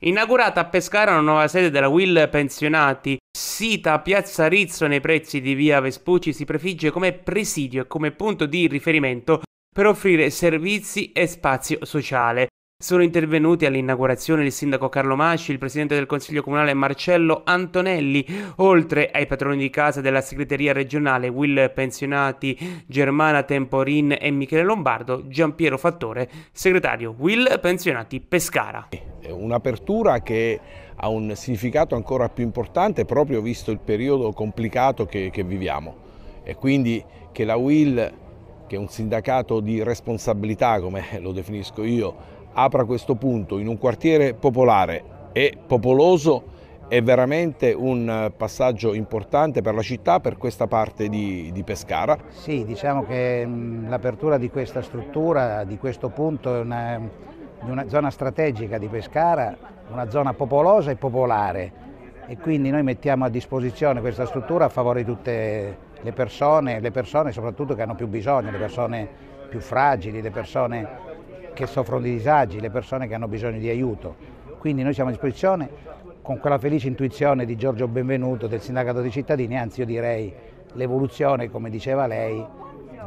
Inaugurata a Pescara una nuova sede della Will Pensionati, sita a Piazza Rizzo nei prezzi di via Vespucci, si prefigge come presidio e come punto di riferimento per offrire servizi e spazio sociale. Sono intervenuti all'inaugurazione il sindaco Carlo Masci, il presidente del Consiglio Comunale Marcello Antonelli, oltre ai padroni di casa della segreteria regionale Will Pensionati, Germana Temporin e Michele Lombardo, Giampiero Fattore, segretario Will Pensionati Pescara un'apertura che ha un significato ancora più importante proprio visto il periodo complicato che, che viviamo e quindi che la WIL, che è un sindacato di responsabilità come lo definisco io, apra questo punto in un quartiere popolare e popoloso è veramente un passaggio importante per la città, per questa parte di, di Pescara. Sì, diciamo che l'apertura di questa struttura, di questo punto, è una, di una zona strategica di Pescara, una zona popolosa e popolare e quindi noi mettiamo a disposizione questa struttura a favore di tutte le persone, le persone soprattutto che hanno più bisogno, le persone più fragili, le persone che soffrono di disagi, le persone che hanno bisogno di aiuto. Quindi noi siamo a disposizione con quella felice intuizione di Giorgio Benvenuto del sindacato dei cittadini, anzi io direi l'evoluzione, come diceva lei,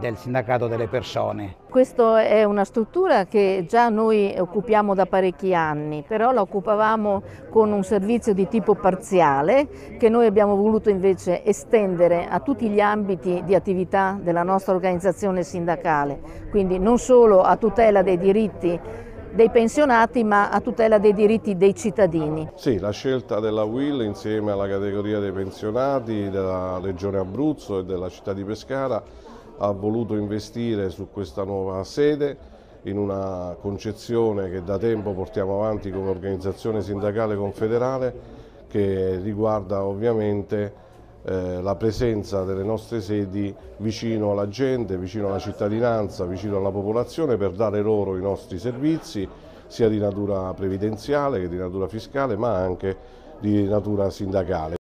del sindacato delle persone. Questa è una struttura che già noi occupiamo da parecchi anni, però la occupavamo con un servizio di tipo parziale che noi abbiamo voluto invece estendere a tutti gli ambiti di attività della nostra organizzazione sindacale, quindi non solo a tutela dei diritti dei pensionati ma a tutela dei diritti dei cittadini. Sì, la scelta della WIL insieme alla categoria dei pensionati della Regione Abruzzo e della città di Pescara ha voluto investire su questa nuova sede in una concezione che da tempo portiamo avanti come organizzazione sindacale confederale che riguarda ovviamente eh, la presenza delle nostre sedi vicino alla gente, vicino alla cittadinanza, vicino alla popolazione per dare loro i nostri servizi sia di natura previdenziale che di natura fiscale ma anche di natura sindacale.